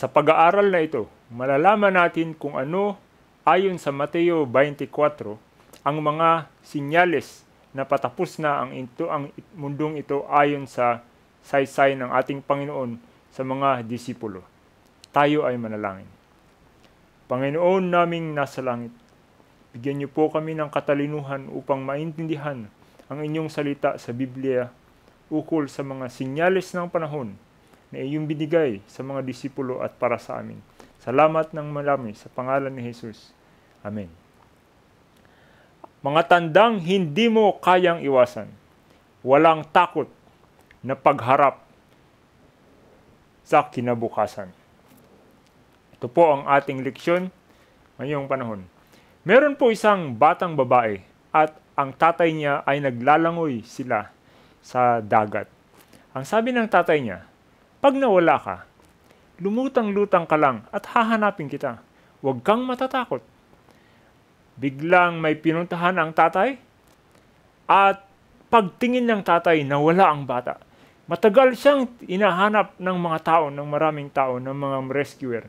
Sa pag-aaral na ito, malalaman natin kung ano ayon sa Mateo 24 ang mga sinyales na patapos na ang ito ang mundong ito ayon sa saysay ng ating Panginoon sa mga disipulo. Tayo ay manalangin. Panginoon naming nasa langit, bigyan niyo po kami ng katalinuhan upang maintindihan ang inyong salita sa Biblia ukol sa mga sinyales ng panahon na iyong binigay sa mga disipulo at para sa amin. Salamat ng marami sa pangalan ni Jesus. Amen. Mga tandang hindi mo kayang iwasan. Walang takot na pagharap sa kinabukasan. Ito po ang ating leksyon ngayong panahon. Meron po isang batang babae at ang tatay niya ay naglalangoy sila sa dagat. Ang sabi ng tatay niya, pag nawala ka, lumutang-lutang ka lang at hahanapin kita. Huwag kang matatakot. Biglang may pinuntahan ang tatay at pagtingin ng tatay nawala ang bata. Matagal siyang inahanap ng mga tao, ng maraming tao, ng mga rescuer.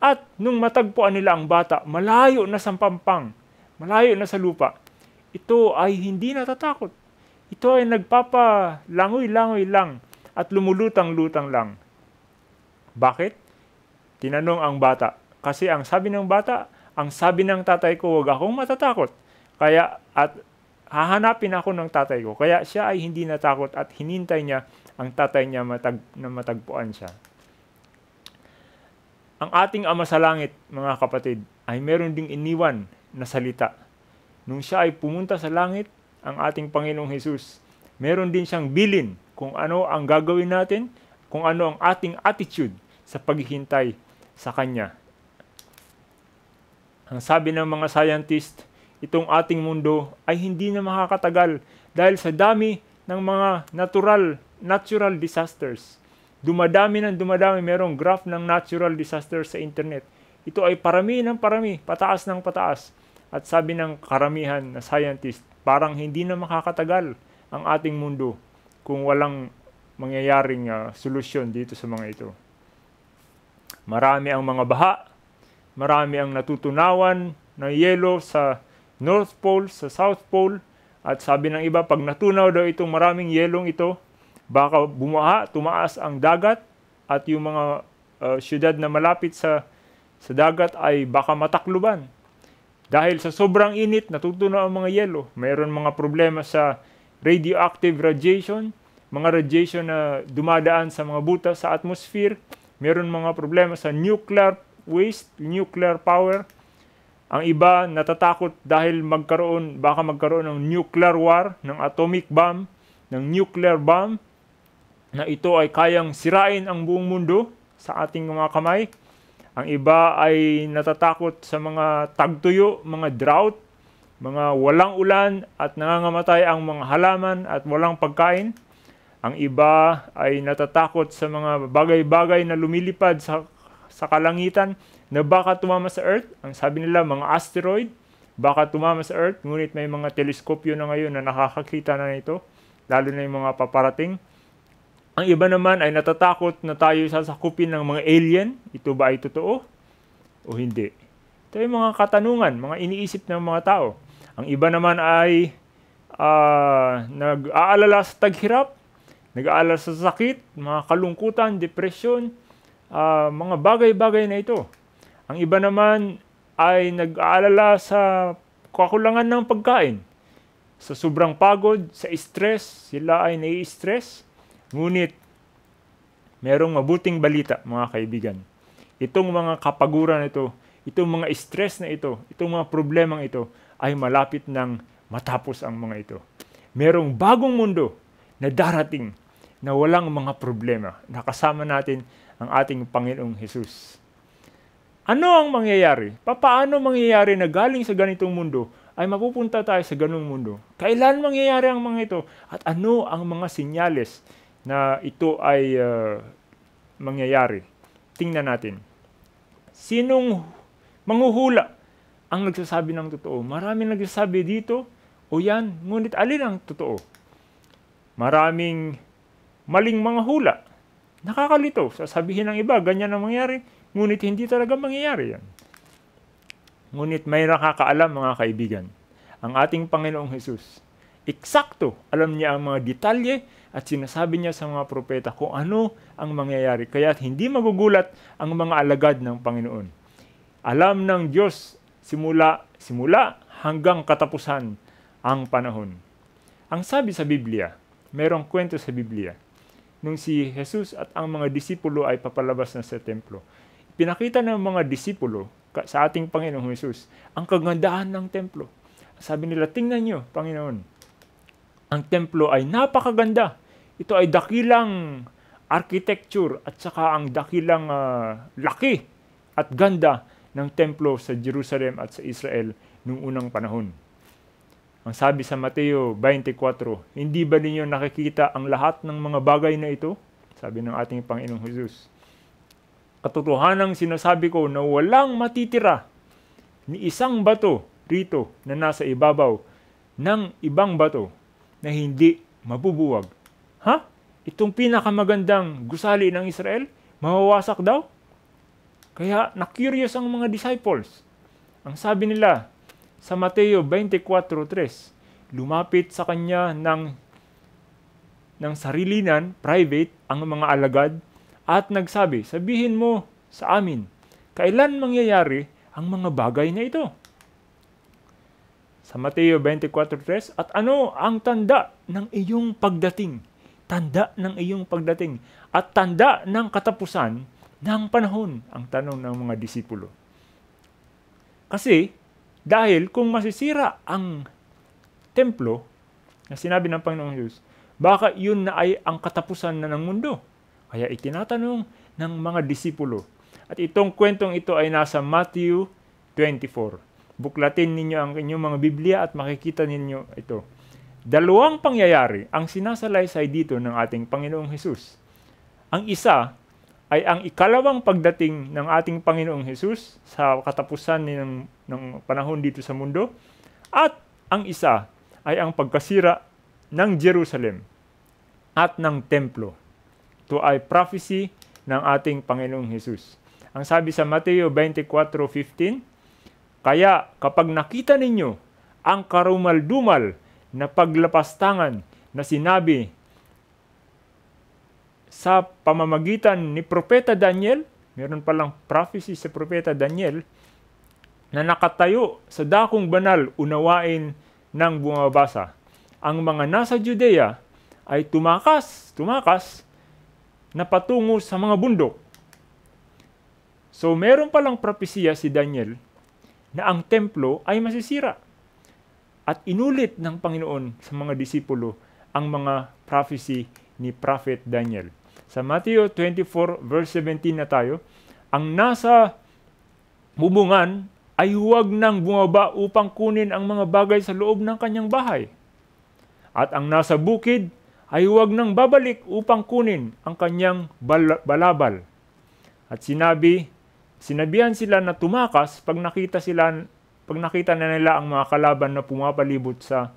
At nung matagpuan nila ang bata, malayo na sa pampang, malayo na sa lupa, ito ay hindi natatakot. Ito ay nagpapalangoy-langoy lang at lumulutang-lutang lang. Bakit? Tinanong ang bata. Kasi ang sabi ng bata, ang sabi ng tatay ko, huwag akong matatakot. Kaya at hahanapin ako ng tatay ko. Kaya siya ay hindi natakot at hinintay niya ang tatay niya matag, na matagpuan siya. Ang ating Ama sa Langit, mga kapatid, ay meron ding iniwan na salita. Nung siya ay pumunta sa langit, ang ating Panginoong Hesus, meron din siyang bilin kung ano ang gagawin natin, kung ano ang ating attitude sa paghihintay sa Kanya. Ang sabi ng mga scientist, itong ating mundo ay hindi na makakatagal dahil sa dami ng mga natural natural disasters. Dumadami ng dumadami, merong graph ng natural disasters sa internet. Ito ay parami ng parami, pataas ng pataas. At sabi ng karamihan na scientist, parang hindi na makakatagal ang ating mundo kung walang mangyayaring uh, solusyon dito sa mga ito. Marami ang mga baha, marami ang natutunawan ng yelo sa North Pole, sa South Pole, at sabi ng iba, pag natunaw daw itong maraming yelong ito, baka bumaha, tumaas ang dagat, at yung mga uh, syudad na malapit sa, sa dagat ay baka matakluban. Dahil sa sobrang init, natutunaw ang mga yelo. Mayroon mga problema sa radioactive radiation, mga radiation na dumadaan sa mga butas sa atmosphere, meron mga problema sa nuclear waste, nuclear power. Ang iba natatakot dahil magkaroon, baka magkaroon ng nuclear war, ng atomic bomb, ng nuclear bomb, na ito ay kayang sirain ang buong mundo sa ating mga kamay. Ang iba ay natatakot sa mga tagtuyo, mga drought, mga walang ulan at nangangamatay ang mga halaman at walang pagkain. Ang iba ay natatakot sa mga bagay-bagay na lumilipad sa, sa kalangitan na baka tumama sa Earth. Ang sabi nila, mga asteroid, baka tumama sa Earth. Ngunit may mga teleskopyo na ngayon na nakakakita na nito, lalo na yung mga paparating. Ang iba naman ay natatakot na tayo sasakupin ng mga alien. Ito ba ay totoo o hindi? Ito yung mga katanungan, mga iniisip ng mga tao. Ang iba naman ay uh, nag-aalala sa taghirap, nag-aalala sa sakit, mga kalungkutan, depresyon, uh, mga bagay-bagay na ito. Ang iba naman ay nag-aalala sa kakulangan ng pagkain, sa sobrang pagod, sa stress, sila ay nai-stress. Ngunit, merong mabuting balita, mga kaibigan. Itong mga kapaguran ito, itong mga stress na ito, itong mga problemang ito, ay malapit nang matapos ang mga ito. Merong bagong mundo na darating na walang mga problema. Nakasama natin ang ating Panginoong Hesus. Ano ang mangyayari? Papaano mangyayari na galing sa ganitong mundo ay mapupunta tayo sa ganong mundo? Kailan mangyayari ang mga ito? At ano ang mga sinyales na ito ay uh, mangyayari? Tingnan natin. Sinong manghuhula ang nagsasabi ng totoo? Maraming nagsasabi dito o yan, ngunit alin ang totoo? Maraming maling mga hula. Nakakalito, sasabihin ng iba, ganyan ang mangyari, ngunit hindi talaga mangyayari yan. Ngunit may nakakaalam mga kaibigan, ang ating Panginoong Hesus. Eksakto, alam niya ang mga detalye at sinasabi niya sa mga propeta kung ano ang mangyayari. Kaya hindi magugulat ang mga alagad ng Panginoon. Alam ng Diyos simula, simula hanggang katapusan ang panahon. Ang sabi sa Biblia, merong kwento sa Biblia, nung si Jesus at ang mga disipulo ay papalabas na sa templo. Pinakita ng mga disipulo sa ating Panginoong Jesus ang kagandahan ng templo. Sabi nila, tingnan nyo, Panginoon, ang templo ay napakaganda. Ito ay dakilang architecture at saka ang dakilang uh, laki at ganda ng templo sa Jerusalem at sa Israel noong unang panahon. Ang sabi sa Mateo 24, Hindi ba ninyo nakikita ang lahat ng mga bagay na ito? Sabi ng ating Panginoong Jesus. Katotohanang sinasabi ko na walang matitira ni isang bato rito na nasa ibabaw ng ibang bato na hindi mabubuwag. Ha? Itong pinakamagandang gusali ng Israel, mawawasak daw? Kaya na-curious ang mga disciples. Ang sabi nila sa Mateo 24:3, lumapit sa kanya ng ng sarilinan, private, ang mga alagad at nagsabi, sabihin mo sa amin, kailan mangyayari ang mga bagay na ito? Sa Mateo 24:3, at ano ang tanda ng iyong pagdating? Tanda ng iyong pagdating at tanda ng katapusan ng panahon ang tanong ng mga disipulo. Kasi dahil kung masisira ang templo na sinabi ng Panginoong Hesus, baka yun na ay ang katapusan na ng mundo. Kaya itinatanong ng mga disipulo. At itong kwentong ito ay nasa Matthew 24. Buklatin ninyo ang inyong mga Biblia at makikita ninyo ito. Dalawang pangyayari ang sinasalaysay dito ng ating Panginoong Hesus. Ang isa ay ang ikalawang pagdating ng ating Panginoong Hesus sa katapusan ng, ng panahon dito sa mundo at ang isa ay ang pagkasira ng Jerusalem at ng templo. Ito ay prophecy ng ating Panginoong Hesus. Ang sabi sa Mateo 24:15, kaya kapag nakita ninyo ang karumal-dumal na paglapastangan na sinabi sa pamamagitan ni Propeta Daniel, meron palang prophecy sa Propeta Daniel, na nakatayo sa dakong banal unawain ng bumabasa. Ang mga nasa Judea ay tumakas, tumakas, na patungo sa mga bundok. So meron palang propesya si Daniel na ang templo ay masisira. At inulit ng Panginoon sa mga disipulo ang mga prophecy ni Prophet Daniel. Sa Matthew 24 verse 17 na tayo, ang nasa bubungan ay huwag nang bumaba upang kunin ang mga bagay sa loob ng kanyang bahay. At ang nasa bukid ay huwag nang babalik upang kunin ang kanyang bal- balabal. At sinabi, sinabihan sila na tumakas pag nakita sila pag nakita na nila ang mga kalaban na pumapalibot sa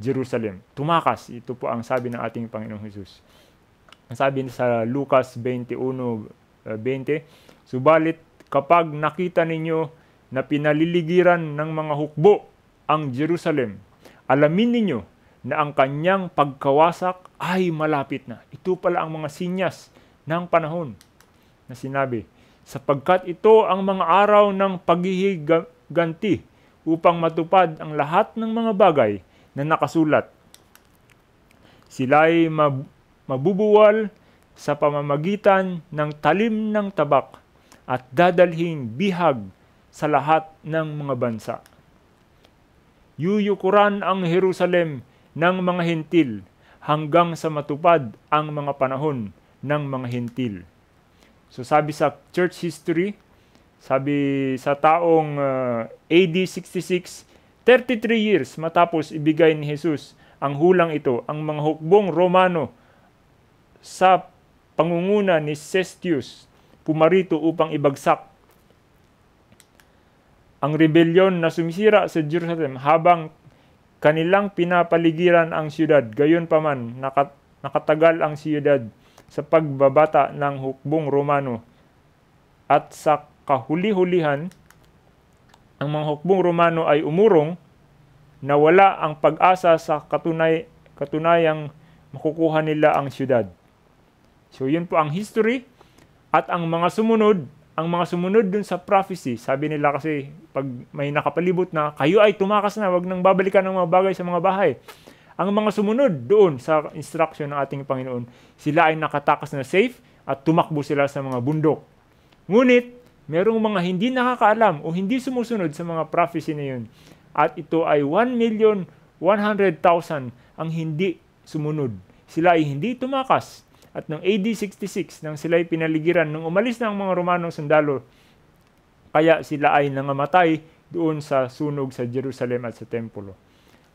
Jerusalem. Tumakas, ito po ang sabi ng ating Panginoong Hesus sabi sa Lucas 21:20 uh, Subalit kapag nakita ninyo na pinaliligiran ng mga hukbo ang Jerusalem, alamin ninyo na ang kanyang pagkawasak ay malapit na. Ito pala ang mga sinyas ng panahon na sinabi, sapagkat ito ang mga araw ng paghihiganti upang matupad ang lahat ng mga bagay na nakasulat. Sila'y mab- mabubuwal sa pamamagitan ng talim ng tabak at dadalhin bihag sa lahat ng mga bansa. Yuyukuran ang Jerusalem ng mga hintil hanggang sa matupad ang mga panahon ng mga hintil. So sabi sa church history, sabi sa taong uh, AD 66, 33 years matapos ibigay ni Jesus ang hulang ito, ang mga hukbong Romano sa pangunguna ni Cestius pumarito upang ibagsak ang rebelyon na sumisira sa Jerusalem habang kanilang pinapaligiran ang siyudad. Gayon paman, nakat nakatagal ang siyudad sa pagbabata ng hukbong Romano. At sa kahuli-hulihan, ang mga hukbong Romano ay umurong na wala ang pag-asa sa katunay, katunayang makukuha nila ang siyudad. So yun po ang history at ang mga sumunod, ang mga sumunod dun sa prophecy, sabi nila kasi pag may nakapalibot na, kayo ay tumakas na, wag nang babalikan ng mga bagay sa mga bahay. Ang mga sumunod doon sa instruction ng ating Panginoon, sila ay nakatakas na safe at tumakbo sila sa mga bundok. Ngunit, merong mga hindi nakakaalam o hindi sumusunod sa mga prophecy na yun. At ito ay 1,100,000 ang hindi sumunod. Sila ay hindi tumakas at noong AD 66, nang sila'y pinaligiran, nung umalis na ang mga Romanong sundalo, kaya sila ay nangamatay doon sa sunog sa Jerusalem at sa templo.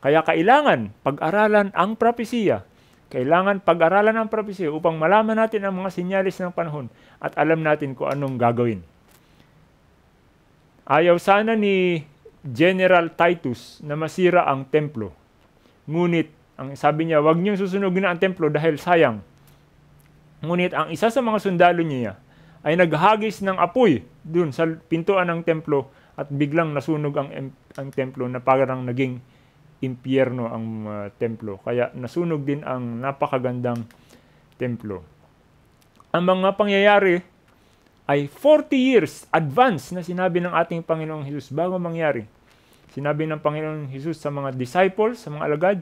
Kaya kailangan pag-aralan ang propesiya. Kailangan pag-aralan ang propesiya upang malaman natin ang mga sinyalis ng panahon at alam natin kung anong gagawin. Ayaw sana ni General Titus na masira ang templo. Ngunit, ang sabi niya, wag niyong susunog na ang templo dahil sayang Ngunit ang isa sa mga sundalo niya ay naghagis ng apoy dun sa pintuan ng templo at biglang nasunog ang, ang templo na parang naging impyerno ang uh, templo. Kaya nasunog din ang napakagandang templo. Ang mga pangyayari ay 40 years advance na sinabi ng ating Panginoong Hesus bago mangyari. Sinabi ng Panginoong Hesus sa mga disciples, sa mga alagad,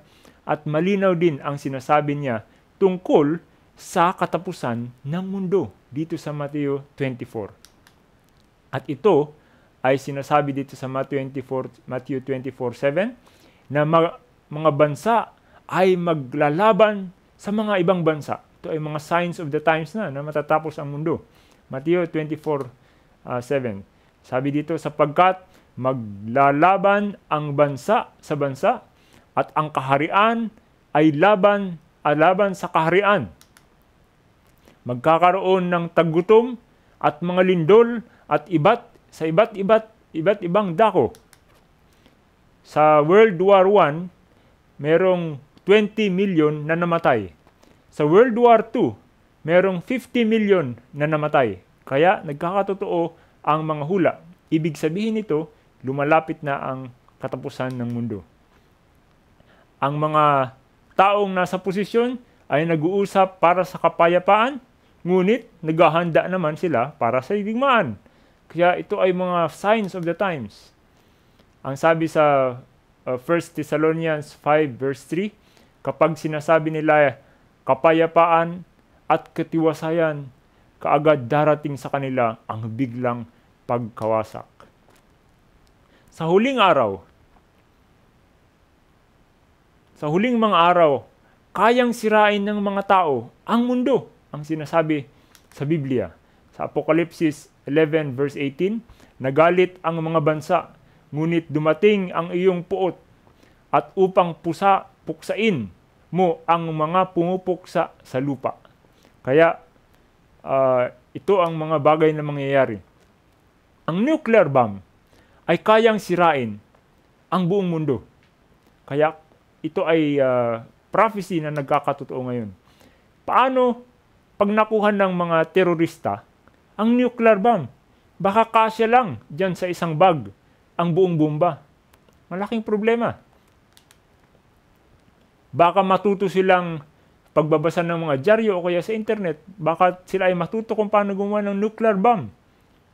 at malinaw din ang sinasabi niya tungkol sa katapusan ng mundo dito sa Mateo 24. At ito ay sinasabi dito sa Matthew 24, Matthew 24:7 na mga, mga bansa ay maglalaban sa mga ibang bansa. Ito ay mga signs of the times na na matatapos ang mundo. Mateo 24:7. Uh, ah, Sabi dito sapagkat maglalaban ang bansa sa bansa at ang kaharian ay laban alaban ah, sa kaharian magkakaroon ng taggutom at mga lindol at ibat sa iba't iba't iba't ibang dako. Sa World War I, merong 20 million na namatay. Sa World War II, merong 50 million na namatay. Kaya nagkakatotoo ang mga hula. Ibig sabihin nito, lumalapit na ang katapusan ng mundo. Ang mga taong nasa posisyon ay nag-uusap para sa kapayapaan Ngunit naghahanda naman sila para sa digmaan. Kaya ito ay mga signs of the times. Ang sabi sa uh, 1 Thessalonians 5 verse 3, kapag sinasabi nila kapayapaan at katiwasayan, kaagad darating sa kanila ang biglang pagkawasak. Sa huling araw, sa huling mga araw, kayang sirain ng mga tao ang mundo ang sinasabi sa Biblia. Sa Apokalipsis 11 verse 18, Nagalit ang mga bansa, ngunit dumating ang iyong puot at upang pusa, puksain mo ang mga pumupuksa sa lupa. Kaya uh, ito ang mga bagay na mangyayari. Ang nuclear bomb ay kayang sirain ang buong mundo. Kaya ito ay uh, prophecy na nagkakatotoo ngayon. Paano pag nakuha ng mga terorista ang nuclear bomb. Baka kasya lang dyan sa isang bag ang buong bomba. Malaking problema. Baka matuto silang pagbabasa ng mga dyaryo o kaya sa internet, baka sila ay matuto kung paano gumawa ng nuclear bomb.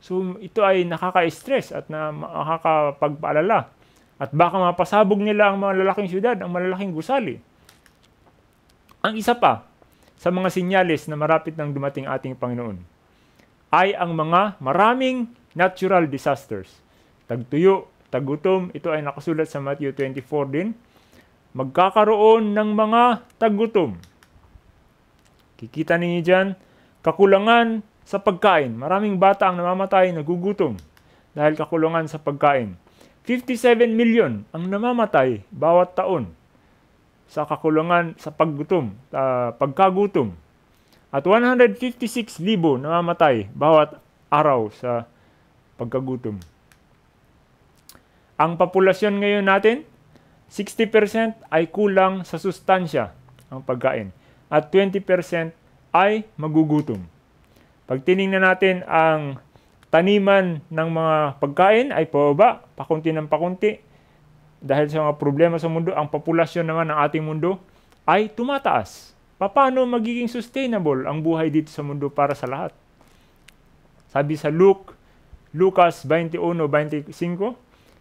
So ito ay nakaka-stress at na nakakapagpaalala. At baka mapasabog nila ang malalaking lalaking syudad, ang malalaking gusali. Ang isa pa, sa mga sinyalis na marapit nang dumating ating Panginoon ay ang mga maraming natural disasters. Tagtuyo, tagutom, ito ay nakasulat sa Matthew 24 din. Magkakaroon ng mga tagutom. Kikita ninyo dyan, kakulangan sa pagkain. Maraming bata ang namamatay, nagugutom dahil kakulangan sa pagkain. 57 million ang namamatay bawat taon sa kakulangan sa paggutom, uh, pagkagutom. At 156,000 namamatay bawat araw sa pagkagutom. Ang populasyon ngayon natin, 60% ay kulang sa sustansya ang pagkain at 20% ay magugutom. Pag tiningnan natin ang taniman ng mga pagkain ay pababa, pakunti ng pakunti dahil sa mga problema sa mundo, ang populasyon naman ng ating mundo ay tumataas. Paano magiging sustainable ang buhay dito sa mundo para sa lahat? Sabi sa Luke, Lucas 21-25,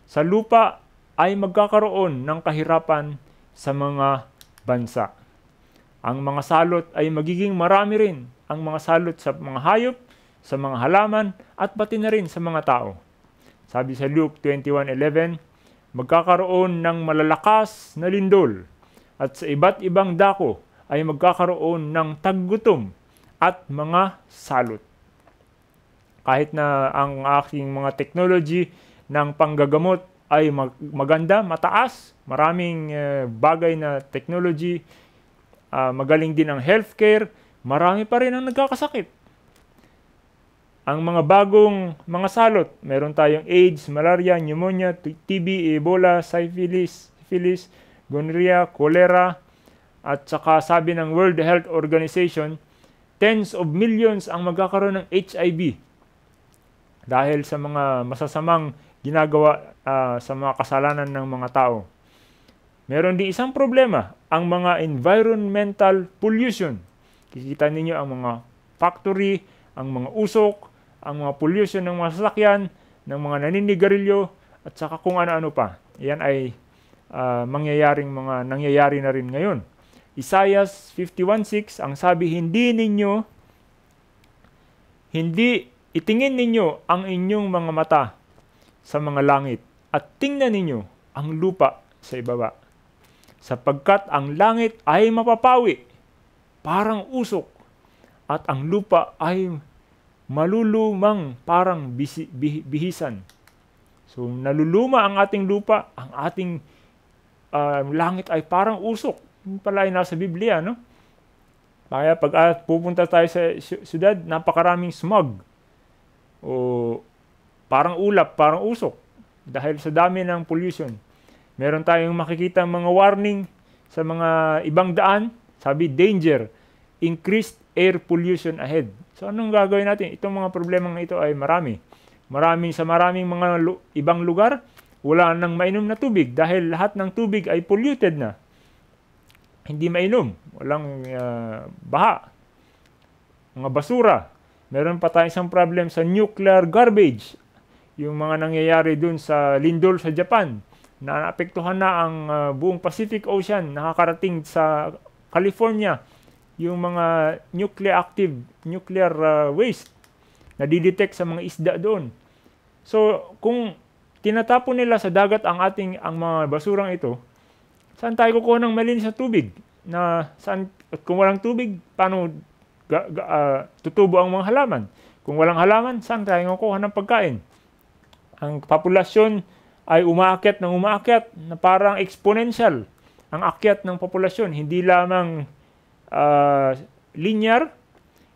sa lupa ay magkakaroon ng kahirapan sa mga bansa. Ang mga salot ay magiging marami rin ang mga salot sa mga hayop, sa mga halaman, at pati na rin sa mga tao. Sabi sa Luke 21.11, magkakaroon ng malalakas na lindol at sa iba't ibang dako ay magkakaroon ng taggutom at mga salot. Kahit na ang aking mga technology ng panggagamot ay mag- maganda, mataas, maraming uh, bagay na technology, uh, ah, magaling din ang healthcare, marami pa rin ang nagkakasakit ang mga bagong mga salot. Meron tayong AIDS, malaria, pneumonia, TB, Ebola, syphilis, syphilis gonorrhea, cholera, at saka sabi ng World Health Organization, tens of millions ang magkakaroon ng HIV dahil sa mga masasamang ginagawa uh, sa mga kasalanan ng mga tao. Meron din isang problema, ang mga environmental pollution. Kikita ninyo ang mga factory, ang mga usok, ang mga pollution ng mga sasakyan, ng mga naninigarilyo, at saka kung ano-ano pa. Yan ay uh, mangyayaring mga nangyayari na rin ngayon. Isaiah 51.6, ang sabi, hindi ninyo, hindi itingin ninyo ang inyong mga mata sa mga langit at tingnan ninyo ang lupa sa ibaba. Sapagkat ang langit ay mapapawi, parang usok, at ang lupa ay malulumang parang bisi, bih, bihisan. So naluluma ang ating lupa, ang ating uh, langit ay parang usok. Yun pala ay nasa Biblia, no? Kaya pag uh, pupunta tayo sa siyudad, napakaraming smog. O parang ulap, parang usok. Dahil sa dami ng pollution. Meron tayong makikita mga warning sa mga ibang daan. Sabi, danger, increased air pollution ahead. So anong gagawin natin? Itong mga problema ito ay marami. Maraming sa maraming mga lu- ibang lugar, wala nang mainom na tubig dahil lahat ng tubig ay polluted na. Hindi mainom, walang uh, baha, mga basura. Meron pa tayong isang problem sa nuclear garbage. Yung mga nangyayari dun sa Lindol sa Japan, na naapektuhan na ang uh, buong Pacific Ocean, nakakarating sa California yung mga nuclear active, nuclear uh, waste na didetect sa mga isda doon. So, kung tinatapon nila sa dagat ang ating ang mga basurang ito, saan tayo kukuha ng malinis na tubig? Na saan, at kung walang tubig, paano ga, ga, uh, tutubo ang mga halaman? Kung walang halaman, saan tayo kukuha ng pagkain? Ang populasyon ay umaakyat ng umaakyat na parang exponential ang akyat ng populasyon. Hindi lamang uh, linear,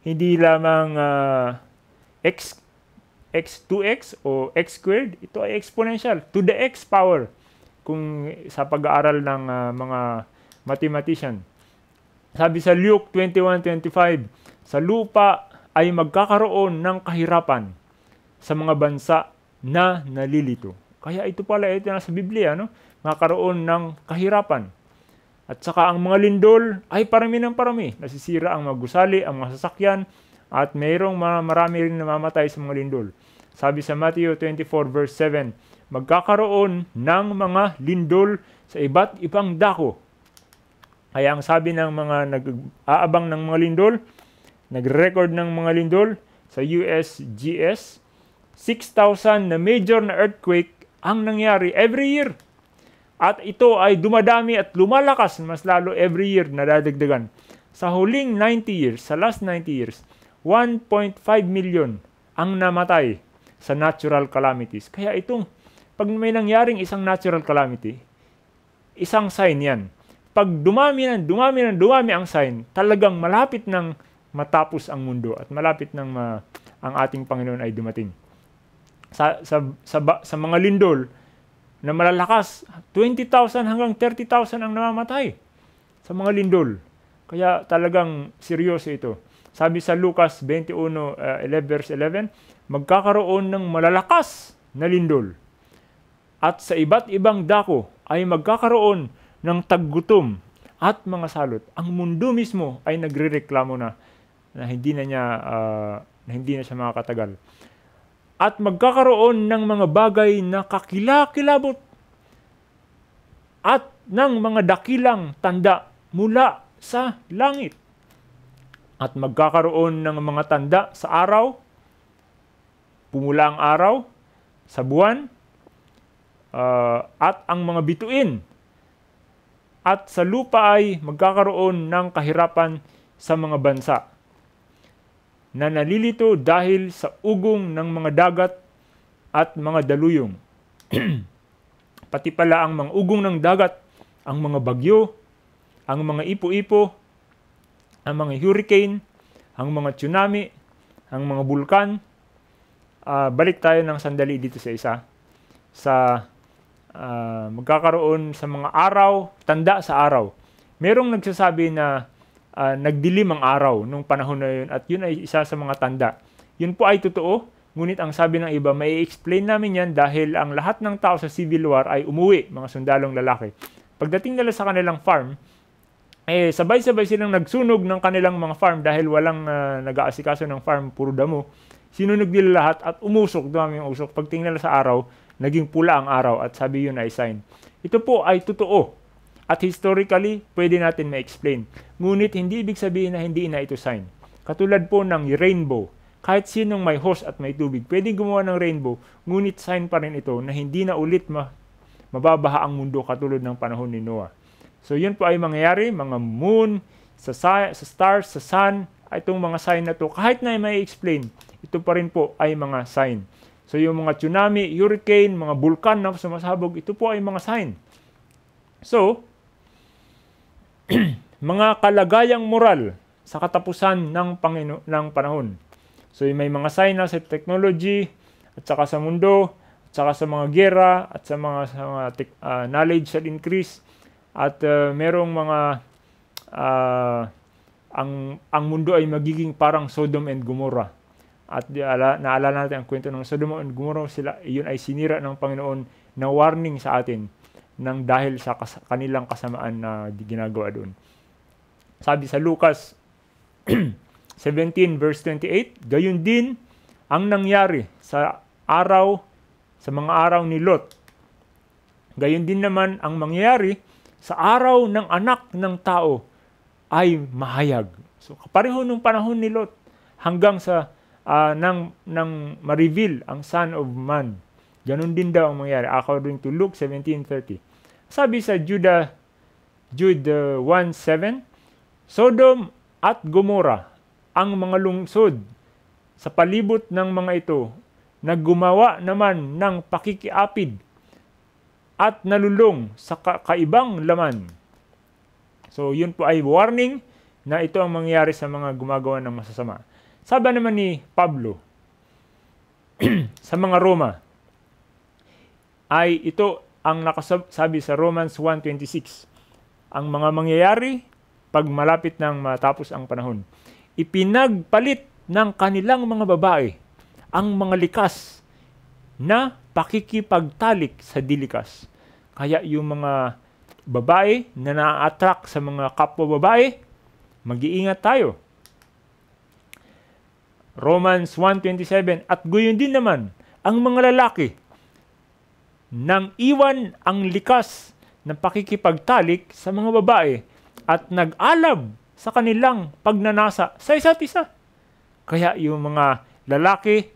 hindi lamang uh, x x 2x o x squared, ito ay exponential to the x power kung sa pag-aaral ng uh, mga mathematician. Sabi sa Luke 21:25, sa lupa ay magkakaroon ng kahirapan sa mga bansa na nalilito. Kaya ito pala ito na sa Biblia, no? Magkakaroon ng kahirapan at saka ang mga lindol ay parami ng parami. Nasisira ang mga gusali, ang mga sasakyan, at mayroong marami rin namamatay sa mga lindol. Sabi sa Matthew 24 verse 7, magkakaroon ng mga lindol sa iba't ibang dako. Kaya ang sabi ng mga nag-aabang ng mga lindol, nag-record ng mga lindol sa USGS, 6,000 na major na earthquake ang nangyari every year at ito ay dumadami at lumalakas mas lalo every year na dadagdagan. Sa huling 90 years, sa last 90 years, 1.5 million ang namatay sa natural calamities. Kaya itong, pag may nangyaring isang natural calamity, isang sign yan. Pag dumami na, dumami na, dumami ang sign, talagang malapit nang matapos ang mundo at malapit nang ma, ang ating Panginoon ay dumating. Sa, sa, sa, sa mga lindol, na malalakas, 20,000 hanggang 30,000 ang namamatay sa mga lindol. Kaya talagang seryoso ito. Sabi sa Lucas 21, uh, 11, verse 11, magkakaroon ng malalakas na lindol. At sa iba't ibang dako ay magkakaroon ng taggutom at mga salot. Ang mundo mismo ay nagrereklamo na na hindi na niya uh, na hindi na siya makakatagal at magkakaroon ng mga bagay na kakilakilabot at ng mga dakilang tanda mula sa langit at magkakaroon ng mga tanda sa araw, pumula ang araw, sa buwan, uh, at ang mga bituin. At sa lupa ay magkakaroon ng kahirapan sa mga bansa na nalilito dahil sa ugong ng mga dagat at mga daluyong. Pati pala ang mga ugong ng dagat, ang mga bagyo, ang mga ipo-ipo, ang mga hurricane, ang mga tsunami, ang mga bulkan. Uh, ah, balik tayo ng sandali dito sa isa. Sa uh, magkakaroon sa mga araw, tanda sa araw. Merong nagsasabi na uh, nagdilim ang araw nung panahon na yun at yun ay isa sa mga tanda. Yun po ay totoo, ngunit ang sabi ng iba, may explain namin yan dahil ang lahat ng tao sa Civil War ay umuwi, mga sundalong lalaki. Pagdating nila sa kanilang farm, eh sabay-sabay silang nagsunog ng kanilang mga farm dahil walang uh, nag-aasikaso ng farm, puro damo. Sinunog nila lahat at umusok, dumami ang usok. Pagtingin nila sa araw, naging pula ang araw at sabi yun ay sign. Ito po ay totoo at historically, pwede natin ma-explain. Ngunit hindi ibig sabihin na hindi na ito sign. Katulad po ng rainbow, kahit sinong may hose at may tubig, pwedeng gumawa ng rainbow, ngunit sign pa rin ito na hindi na ulit ma mababaha ang mundo katulad ng panahon ni Noah. So yun po ay mangyayari, mga moon, sa, sa stars, sa sun, itong mga sign na to, kahit na may explain, ito pa rin po ay mga sign. So yung mga tsunami, hurricane, mga bulkan na sumasabog, ito po ay mga sign. So, mga kalagayang moral sa katapusan ng, Pangino- ng panahon. So may mga sign sa technology at saka sa mundo at saka sa mga gera at sa mga, sa mga te- uh, ah, knowledge shall increase at uh, merong mga uh, ang ang mundo ay magiging parang Sodom and Gomorrah. At ala, naalala natin ang kwento ng Sodom and Gomorrah, sila, yun ay sinira ng Panginoon na warning sa atin ng dahil sa kas- kanilang kasamaan na ginagawa doon. Sabi sa Lucas 17 verse 28, gayon din ang nangyari sa araw sa mga araw ni Lot. Gayon din naman ang mangyayari sa araw ng anak ng tao ay mahayag. So kapareho nung panahon ni Lot hanggang sa uh, nang nang ma-reveal ang Son of Man Ganun din daw ang mangyari according to Luke 17.30. Sabi sa Judah, Jude 1.7, uh, Sodom at Gomora ang mga lungsod sa palibot ng mga ito naggumawa naman ng pakikiapid at nalulong sa kakaibang laman. So yun po ay warning na ito ang mangyayari sa mga gumagawa ng masasama. Sabi naman ni Pablo sa mga Roma, ay ito ang nakasabi sa Romans 1.26. Ang mga mangyayari pag malapit nang matapos ang panahon. Ipinagpalit ng kanilang mga babae ang mga likas na pakikipagtalik sa dilikas. Kaya yung mga babae na na-attract sa mga kapwa babae, mag-iingat tayo. Romans 1.27 At gayon din naman, ang mga lalaki nang iwan ang likas ng pakikipagtalik sa mga babae at nag-alab sa kanilang pagnanasa sa isa't isa. Kaya yung mga lalaki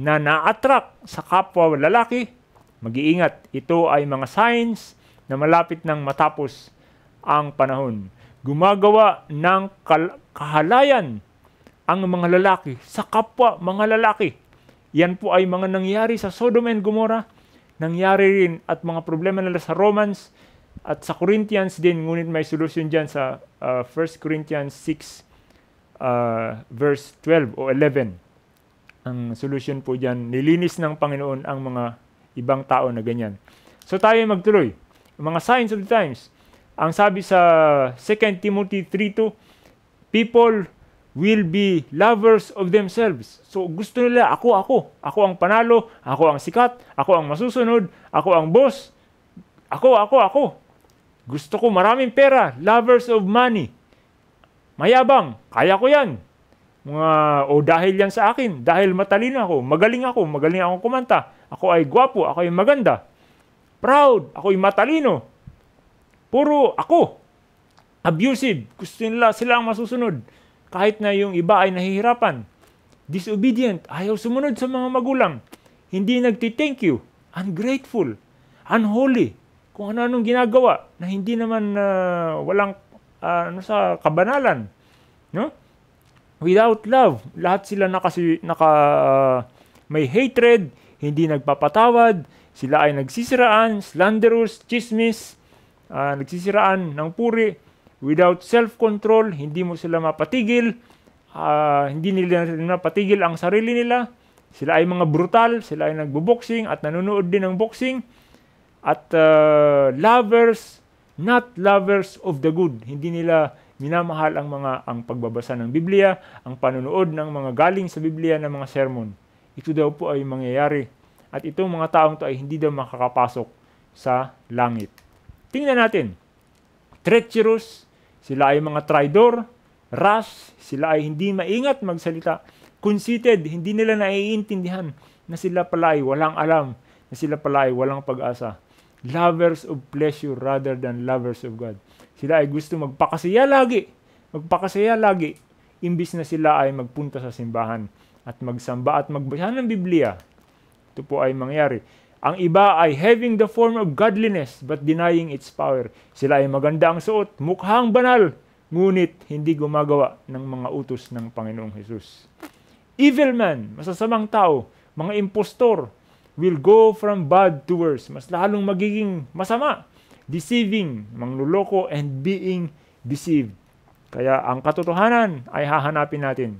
na na-attract sa kapwa lalaki, mag-iingat. Ito ay mga signs na malapit nang matapos ang panahon. Gumagawa ng kahalayan ang mga lalaki sa kapwa mga lalaki. Yan po ay mga nangyari sa Sodom and Gomorrah nangyari rin at mga problema nila sa Romans at sa Corinthians din, ngunit may solusyon dyan sa uh, 1 Corinthians 6 uh, verse 12 o 11. Ang solution po dyan, nilinis ng Panginoon ang mga ibang tao na ganyan. So tayo magtuloy. Mga signs of the times. Ang sabi sa 2 Timothy 3.2, People will be lovers of themselves. So gusto nila ako, ako. Ako ang panalo, ako ang sikat, ako ang masusunod, ako ang boss. Ako, ako, ako. Gusto ko maraming pera, lovers of money. Mayabang, kaya ko yan. Mga, o oh, dahil yan sa akin, dahil matalino ako, magaling ako, magaling ako kumanta. Ako ay gwapo, ako ay maganda. Proud, ako ay matalino. Puro ako. Abusive, gusto nila sila ang masusunod kahit na yung iba ay nahihirapan. Disobedient, ayaw sumunod sa mga magulang. Hindi nagti-thank you, ungrateful, unholy, kung ano-anong ginagawa na hindi naman uh, walang uh, ano sa kabanalan, no? Without love, lahat sila na kasi naka uh, may hatred, hindi nagpapatawad, sila ay nagsisiraan, slanderous, chismis, uh, nagsisiraan ng puri, Without self-control, hindi mo sila mapatigil, uh, hindi nila mapatigil ang sarili nila. Sila ay mga brutal, sila ay nagbo-boxing at nanonood din ng boxing. At uh, lovers, not lovers of the good. Hindi nila minamahal ang mga ang pagbabasa ng Biblia, ang panonood ng mga galing sa Biblia ng mga sermon. Ito daw po ay mangyayari. At itong mga taong to ay hindi daw makakapasok sa langit. Tingnan natin. Treacherous, sila ay mga traidor, rash, sila ay hindi maingat magsalita. Conceited, hindi nila naiintindihan na sila pala ay walang alam, na sila pala ay walang pag-asa. Lovers of pleasure rather than lovers of God. Sila ay gusto magpakasaya lagi, magpakasaya lagi, imbis na sila ay magpunta sa simbahan at magsamba at magbasa ng Biblia. Ito po ay mangyari. Ang iba ay having the form of godliness but denying its power. Sila ay maganda ang suot, mukhang banal, ngunit hindi gumagawa ng mga utos ng Panginoong Jesus. Evil man, masasamang tao, mga impostor, will go from bad to worse. Mas lalong magiging masama, deceiving, mangluloko, and being deceived. Kaya ang katotohanan ay hahanapin natin.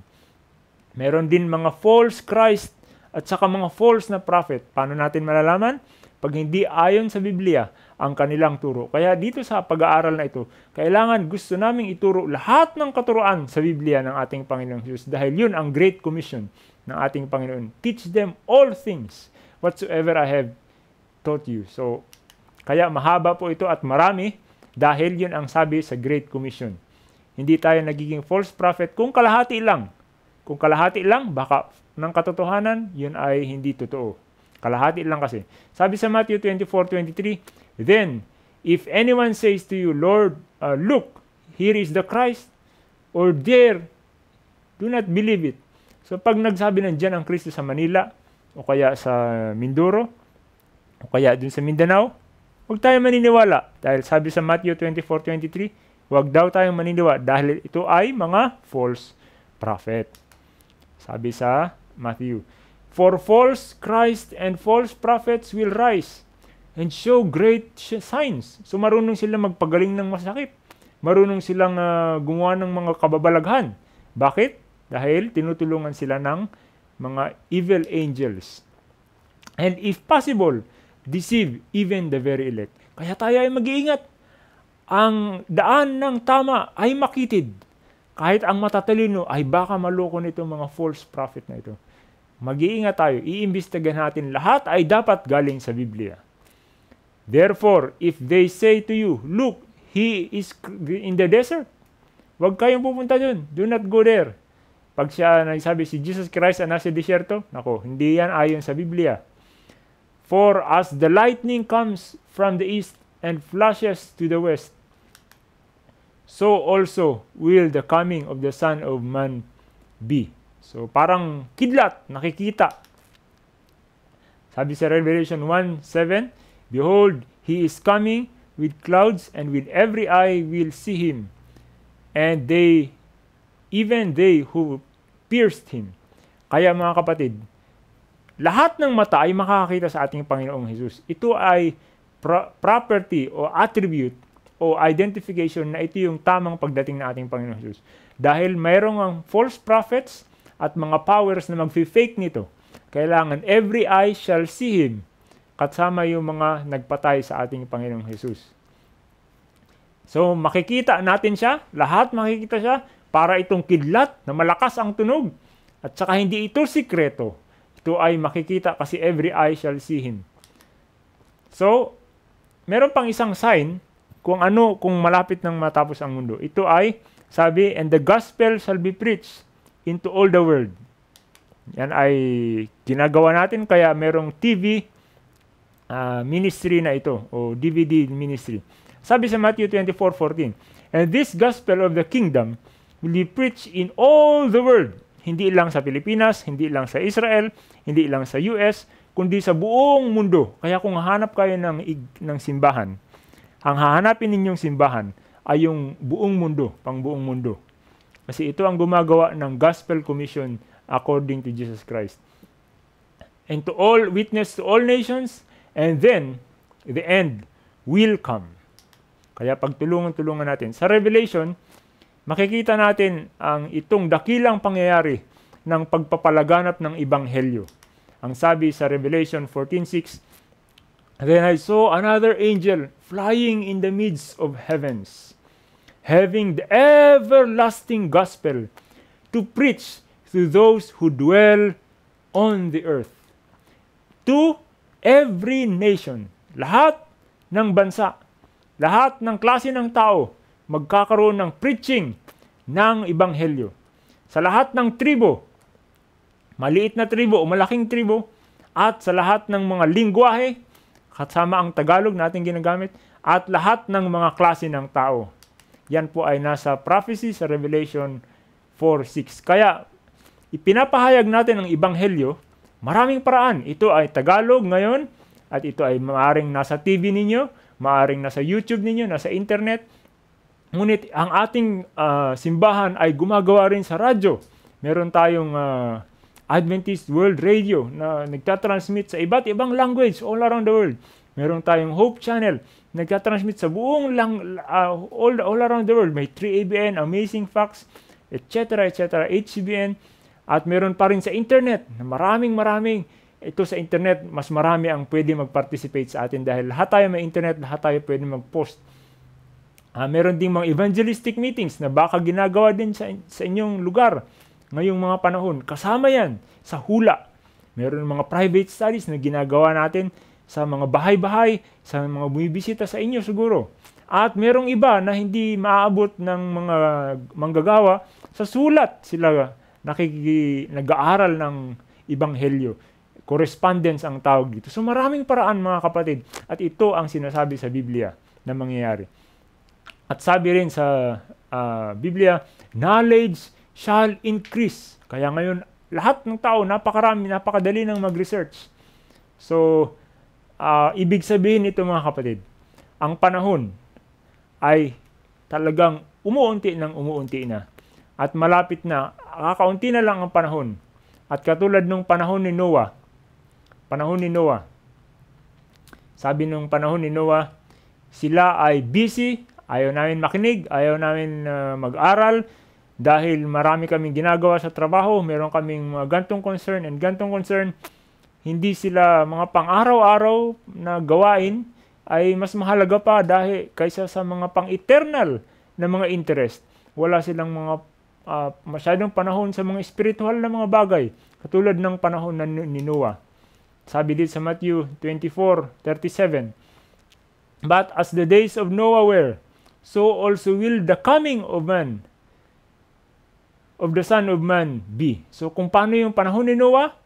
Meron din mga false Christ at saka mga false na prophet. Paano natin malalaman? Pag hindi ayon sa Biblia ang kanilang turo. Kaya dito sa pag-aaral na ito, kailangan gusto naming ituro lahat ng katuroan sa Biblia ng ating Panginoong Jesus dahil yun ang Great Commission ng ating Panginoon. Teach them all things whatsoever I have taught you. So, kaya mahaba po ito at marami dahil yun ang sabi sa Great Commission. Hindi tayo nagiging false prophet kung kalahati lang. Kung kalahati lang, baka ng katotohanan, yun ay hindi totoo. Kalahati lang kasi. Sabi sa Matthew 24:23, Then, if anyone says to you, Lord, uh, look, here is the Christ, or there, do not believe it. So pag nagsabi ng dyan ang Kristo sa Manila, o kaya sa Mindoro, o kaya dun sa Mindanao, huwag tayong maniniwala. Dahil sabi sa Matthew 24:23, huwag daw tayong maniniwala dahil ito ay mga false prophet. Sabi sa Matthew. For false Christ and false prophets will rise and show great signs. So marunong sila magpagaling ng masakit. Marunong silang uh, gumawa ng mga kababalaghan. Bakit? Dahil tinutulungan sila ng mga evil angels. And if possible, deceive even the very elect. Kaya tayo ay mag-iingat. Ang daan ng tama ay makitid kahit ang matatalino, ay baka maloko nito mga false prophet na ito. Mag-iingat tayo, iimbestigahan natin lahat ay dapat galing sa Biblia. Therefore, if they say to you, look, he is in the desert, huwag kayong pumunta doon, Do not go there. Pag siya nagsabi si Jesus Christ ang nasa disyerto, nako, hindi yan ayon sa Biblia. For as the lightning comes from the east and flashes to the west, so also will the coming of the Son of Man be. So parang kidlat, nakikita. Sabi sa Revelation 1:7, Behold, He is coming with clouds, and with every eye will see Him, and they, even they who pierced Him. Kaya mga kapatid, lahat ng mata ay makakakita sa ating Panginoong Hesus. Ito ay pro- property o attribute o identification na ito yung tamang pagdating ng ating Panginoon Jesus. Dahil mayroong ang false prophets at mga powers na magfi-fake nito. Kailangan every eye shall see him kasama yung mga nagpatay sa ating Panginoong Jesus. So makikita natin siya, lahat makikita siya para itong kidlat na malakas ang tunog. At saka hindi ito sikreto. Ito ay makikita kasi every eye shall see him. So, meron pang isang sign kung ano, kung malapit nang matapos ang mundo. Ito ay, sabi, and the gospel shall be preached into all the world. Yan ay ginagawa natin kaya merong TV uh, ah, ministry na ito o DVD ministry. Sabi sa Matthew 24:14, and this gospel of the kingdom will be preached in all the world. Hindi lang sa Pilipinas, hindi lang sa Israel, hindi lang sa US, kundi sa buong mundo. Kaya kung hanap kayo ng ng simbahan, ang hahanapin ninyong simbahan ay yung buong mundo, pang buong mundo. Kasi ito ang gumagawa ng gospel commission according to Jesus Christ. And to all, witness to all nations, and then, the end will come. Kaya pagtulungan-tulungan natin. Sa Revelation, makikita natin ang itong dakilang pangyayari ng pagpapalaganap ng Ibanghelyo. Ang sabi sa Revelation 14.6, Then I saw another angel flying in the midst of heavens, having the everlasting gospel to preach to those who dwell on the earth. To every nation, lahat ng bansa, lahat ng klase ng tao, magkakaroon ng preaching ng Ibanghelyo. Sa lahat ng tribo, maliit na tribo o malaking tribo, at sa lahat ng mga lingwahe, kasama ang Tagalog na natin ginagamit, at lahat ng mga klase ng tao. Yan po ay nasa prophecy sa Revelation 4.6. Kaya, ipinapahayag natin ang Ibanghelyo, maraming paraan. Ito ay Tagalog ngayon, at ito ay maaring nasa TV ninyo, maaring nasa YouTube ninyo, nasa internet. Ngunit ang ating uh, simbahan ay gumagawa rin sa radyo. Meron tayong uh, Adventist World Radio na nagtatransmit sa iba't ibang language all around the world. Meron tayong Hope Channel, nagtatransmit sa buong lang, uh, all, all around the world. May 3ABN, Amazing Facts, etc., etc., HCBN. At meron pa rin sa internet, na maraming maraming. Ito sa internet, mas marami ang pwede mag-participate sa atin dahil lahat tayo may internet, lahat tayo pwede mag-post. Uh, meron ding mga evangelistic meetings na baka ginagawa din sa, sa inyong lugar ngayong mga panahon. Kasama yan sa hula. Meron mga private studies na ginagawa natin sa mga bahay-bahay, sa mga bumibisita sa inyo siguro. At merong iba na hindi maaabot ng mga manggagawa sa sulat sila nakiki, nag-aaral ng ibanghelyo. Correspondence ang tawag dito. So maraming paraan mga kapatid. At ito ang sinasabi sa Biblia na mangyayari. At sabi rin sa uh, Biblia, knowledge shall increase. Kaya ngayon, lahat ng tao, napakarami, napakadali ng mag-research. So, uh, ibig sabihin ito mga kapatid, ang panahon ay talagang umuunti ng umuunti na. At malapit na, kakaunti na lang ang panahon. At katulad nung panahon ni Noah, panahon ni Noah, sabi nung panahon ni Noah, sila ay busy, ayaw namin makinig, ayaw namin uh, mag-aral, dahil marami kaming ginagawa sa trabaho, meron kaming mga gantong concern and gantong concern, hindi sila mga pang-araw-araw na gawain ay mas mahalaga pa dahil kaysa sa mga pang-eternal na mga interest. Wala silang mga uh, masyadong panahon sa mga spiritual na mga bagay, katulad ng panahon na ni Noah. Sabi dito sa Matthew 24:37, But as the days of Noah were, so also will the coming of man of the Son of Man be. So kung paano yung panahon ni Noah,